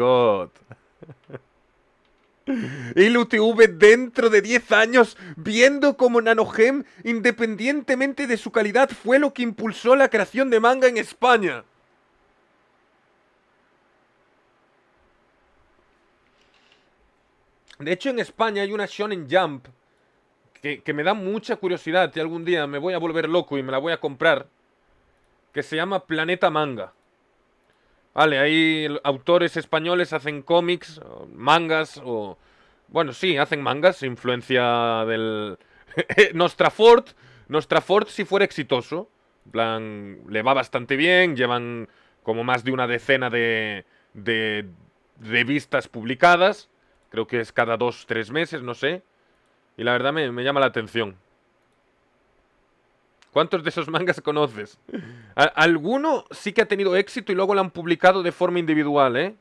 God. UTV dentro de 10 años, viendo como Nanogem, independientemente de su calidad, fue lo que impulsó la creación de manga en España. De hecho, en España hay una Shonen Jump que me da mucha curiosidad y algún día me voy a volver loco y me la voy a comprar, que se llama Planeta Manga. Vale, hay autores españoles hacen cómics, mangas o... Bueno, sí, hacen mangas, influencia del... Nostra Nostrafort si fuera exitoso, plan, le va bastante bien, llevan como más de una decena de, de revistas publicadas, creo que es cada dos, tres meses, no sé, y la verdad me, me llama la atención. ¿Cuántos de esos mangas conoces? alguno sí que ha tenido éxito y luego lo han publicado de forma individual, ¿eh?